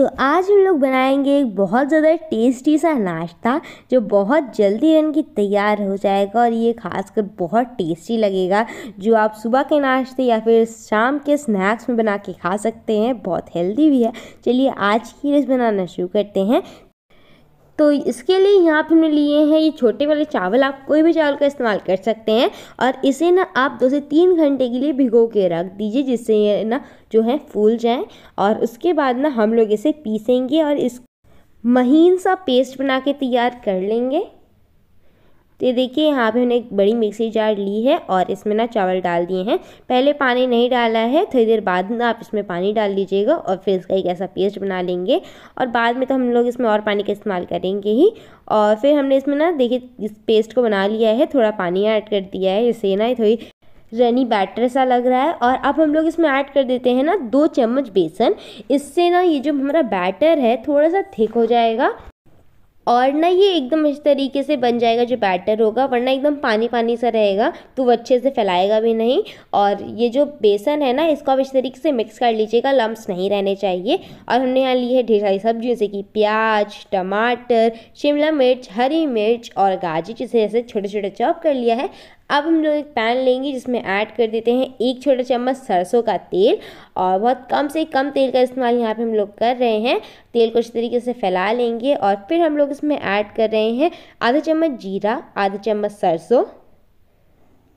तो आज हम लोग बनाएंगे एक बहुत ज़्यादा टेस्टी सा नाश्ता जो बहुत जल्दी बन के तैयार हो जाएगा और ये खासकर बहुत टेस्टी लगेगा जो आप सुबह के नाश्ते या फिर शाम के स्नैक्स में बना के खा सकते हैं बहुत हेल्दी भी है चलिए आज की रेस बनाना शुरू करते हैं तो इसके लिए यहाँ पे हमने लिए हैं ये छोटे वाले चावल आप कोई भी चावल का इस्तेमाल कर सकते हैं और इसे ना आप दो से तीन घंटे के लिए भिगो के रख दीजिए जिससे ये ना जो है फूल जाए और उसके बाद ना हम लोग इसे पीसेंगे और इस महीन सा पेस्ट बना के तैयार कर लेंगे तो ये देखिए यहाँ पे हमने एक बड़ी मिक्सी जार ली है और इसमें ना चावल डाल दिए हैं पहले पानी नहीं डाला है थोड़ी देर बाद ना आप इसमें पानी डाल लीजिएगा और फिर इसका एक ऐसा पेस्ट बना लेंगे और बाद में तो हम लोग इसमें और पानी का इस्तेमाल करेंगे ही और फिर हमने इसमें ना देखिए इस पेस्ट को बना लिया है थोड़ा पानी ऐड कर दिया है इससे ना थोड़ी रनी बैटर सा लग रहा है और अब हम लोग इसमें ऐड कर देते हैं ना दो चम्मच बेसन इससे ना ये जो हमारा बैटर है थोड़ा सा थिक हो जाएगा और ना ये एकदम इस तरीके से बन जाएगा जो बैटर होगा वरना एकदम पानी पानी सा रहेगा तो वो अच्छे से फैलाएगा भी नहीं और ये जो बेसन है ना इसको आप इस तरीके से मिक्स कर लीजिएगा लम्ब नहीं रहने चाहिए और हमने यहाँ ली है ढेर सारी सब्जी जैसे कि प्याज टमाटर शिमला मिर्च हरी मिर्च और गाजर जिसे जैसे छोटे छोटे चॉप कर लिया है अब हम लोग एक पैन लेंगे जिसमें ऐड कर देते हैं एक छोटा चम्मच सरसों का तेल और बहुत कम से कम तेल का इस्तेमाल यहाँ पे हम लोग कर रहे हैं तेल को इस तरीके से फैला लेंगे और फिर हम लोग इसमें ऐड कर रहे हैं आधा चम्मच जीरा आधा चम्मच सरसों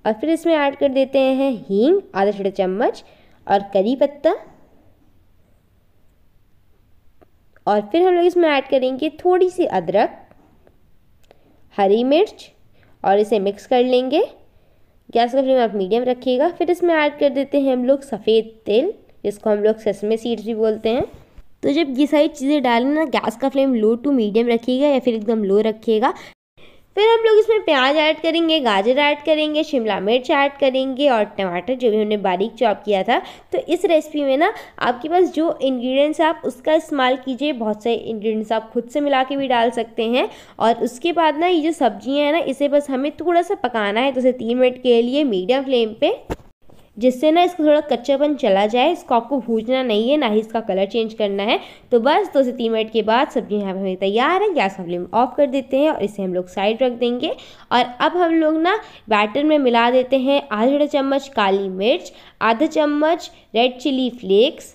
और फिर इसमें ऐड कर देते हैं हींग आधा छोटा चम्मच और करी पत्ता और फिर हम लोग इसमें ऐड करेंगे थोड़ी सी अदरक हरी मिर्च और इसे मिक्स कर लेंगे गैस का फ्लेम आप मीडियम रखिएगा फिर इसमें ऐड कर देते हैं हम लोग सफ़ेद तेल जिसको हम लोग ससमे सीड्स भी बोलते हैं तो जब ये सारी चीज़ें डालें ना गैस का फ्लेम लो टू मीडियम रखिएगा या फिर एकदम लो रखिएगा फिर हम लोग इसमें प्याज ऐड करेंगे गाजर ऐड करेंगे शिमला मिर्च ऐड करेंगे और टमाटर जो भी हमने बारीक चॉप किया था तो इस रेसिपी में ना आपके पास जो इंग्रेडिएंट्स आप उसका इस्तेमाल कीजिए बहुत सारे इंग्रेडिएंट्स आप खुद से मिला के भी डाल सकते हैं और उसके बाद ना ये जो सब्जियाँ हैं ना इसे बस हमें थोड़ा सा पकाना है तो उसे तीन मिनट के लिए मीडियम फ्लेम पर जिससे ना इसको थोड़ा कच्चापन चला जाए इसको आपको भूजना नहीं है ना ही इसका कलर चेंज करना है तो बस दो से तीन मिनट के बाद सब्जी यहाँ पर हमें तैयार है गैस फ्लेम ऑफ कर देते हैं और इसे हम लोग साइड रख देंगे और अब हम लोग ना बैटर में मिला देते हैं आधा छोटा चम्मच काली मिर्च आधा चम्मच रेड चिली फ्लेक्स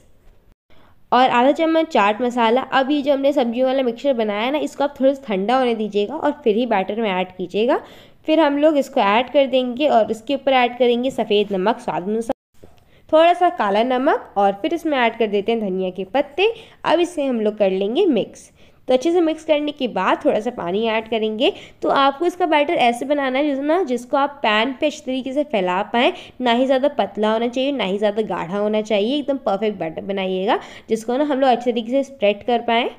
और आधा चम्मच चाट मसाला अब ये जो हमने सब्जियों वाला मिक्सचर बनाया ना इसको आप थोड़ा सा ठंडा होने दीजिएगा और फिर ही बैटर में ऐड कीजिएगा फिर हम लोग इसको ऐड कर देंगे और इसके ऊपर ऐड करेंगे सफ़ेद नमक स्वाद अनुसार थोड़ा सा काला नमक और फिर इसमें ऐड कर देते हैं धनिया के पत्ते अब इसे हम लोग कर लेंगे मिक्स तो अच्छे से मिक्स करने के बाद थोड़ा सा पानी ऐड करेंगे तो आपको इसका बैटर ऐसे बनाना है ना जिसको आप पैन पे अच्छे तरीके से फैला पाएँ ना ही ज़्यादा पतला होना चाहिए ना ही ज़्यादा गाढ़ा होना चाहिए एकदम परफेक्ट बैटर बनाइएगा जिसको ना हम लोग अच्छे तरीके से स्प्रेड कर पाएँ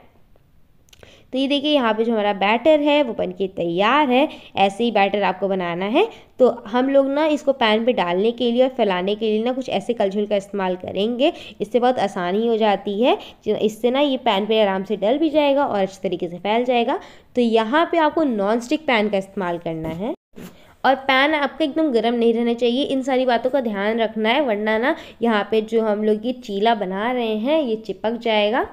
तो ये देखिए यहाँ पे जो हमारा बैटर है वो बन के तैयार है ऐसे ही बैटर आपको बनाना है तो हम लोग ना इसको पैन पे डालने के लिए और फैलाने के लिए ना कुछ ऐसे कलछुल का इस्तेमाल करेंगे इससे बहुत आसानी हो जाती है इससे ना ये पैन पे आराम से डल भी जाएगा और अच्छे तरीके से फैल जाएगा तो यहाँ पर आपको नॉन स्टिक पैन का इस्तेमाल करना है और पैन आपका एकदम गर्म नहीं रहना चाहिए इन सारी बातों का ध्यान रखना है वरना ना यहाँ पे जो हम लोग ये चीला बना रहे हैं ये चिपक जाएगा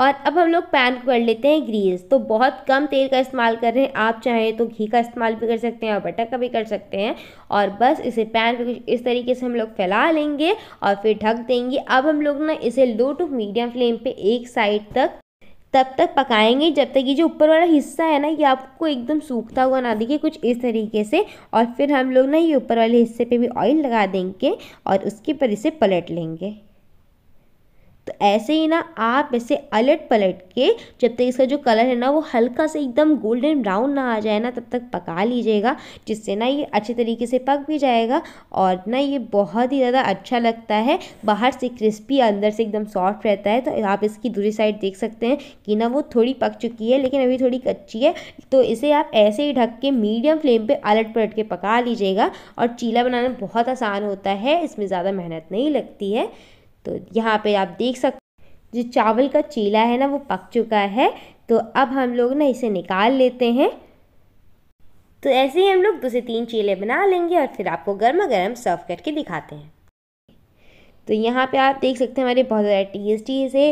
और अब हम लोग पैन को कर लेते हैं ग्रीस तो बहुत कम तेल का इस्तेमाल कर रहे हैं आप चाहें तो घी का इस्तेमाल भी कर सकते हैं और बटर का भी कर सकते हैं और बस इसे पैन को कुछ इस तरीके से हम लोग फैला लेंगे और फिर ढक देंगे अब हम लोग ना इसे लो टू मीडियम फ्लेम पे एक साइड तक तब तक पकाएंगे जब तक ये जो ऊपर वाला हिस्सा है ना ये आपको एकदम सूखता हुआ ना दिखे कुछ इस तरीके से और फिर हम लोग ना ये ऊपर वाले हिस्से पे भी ऑयल लगा देंगे और उसके ऊपर इसे पलट लेंगे तो ऐसे ही ना आप ऐसे अलट पलट के जब तक इसका जो कलर है ना वो हल्का से एकदम गोल्डन ब्राउन ना आ जाए ना तब तक पका लीजिएगा जिससे ना ये अच्छे तरीके से पक भी जाएगा और ना ये बहुत ही ज़्यादा अच्छा लगता है बाहर से क्रिस्पी अंदर से एकदम सॉफ्ट रहता है तो आप इसकी दूसरी साइड देख सकते हैं कि ना वो थोड़ी पक चुकी है लेकिन अभी थोड़ी कच्ची है तो इसे आप ऐसे ही ढक के मीडियम फ्लेम पर अलट पलट के पका लीजिएगा और चीला बनाना बहुत आसान होता है इसमें ज़्यादा मेहनत नहीं लगती है तो यहाँ पे आप देख सकते जो चावल का चीला है ना वो पक चुका है तो अब हम लोग ना इसे निकाल लेते हैं तो ऐसे ही हम लोग दो से तीन चीले बना लेंगे और फिर आपको गर्मा गर्म सर्व करके दिखाते हैं तो यहाँ पे आप देख सकते हैं हमारे बहुत ज़्यादा टेस्टी से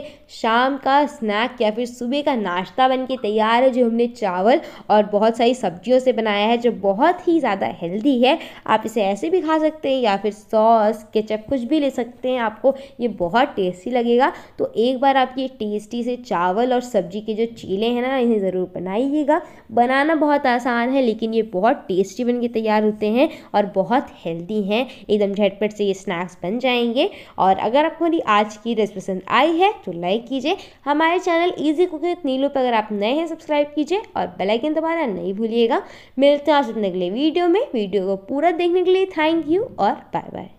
शाम का स्नैक या फिर सुबह का नाश्ता बन के तैयार है जो हमने चावल और बहुत सारी सब्जियों से बनाया है जो बहुत ही ज़्यादा हेल्दी है आप इसे ऐसे भी खा सकते हैं या फिर सॉस केचप कुछ भी ले सकते हैं आपको ये बहुत टेस्टी लगेगा तो एक बार आप ये टेस्टी से चावल और सब्जी के जो चीले हैं ना इन्हें ज़रूर बनाइएगा बनाना बहुत आसान है लेकिन ये बहुत टेस्टी बन के तैयार होते हैं और बहुत हेल्दी हैं एकदम झटपट से ये स्नैक्स बन जाएंगे और अगर आपको हमारी आज की रेसिपी पसंद आई है तो लाइक कीजिए हमारे चैनल ईजी कुकिंग नीलू पर अगर आप नए हैं सब्सक्राइब कीजिए और बेलाइकन दबाना नहीं भूलिएगा मिलते हैं आज अपने अगले वीडियो में वीडियो को पूरा देखने के लिए थैंक यू और बाय बाय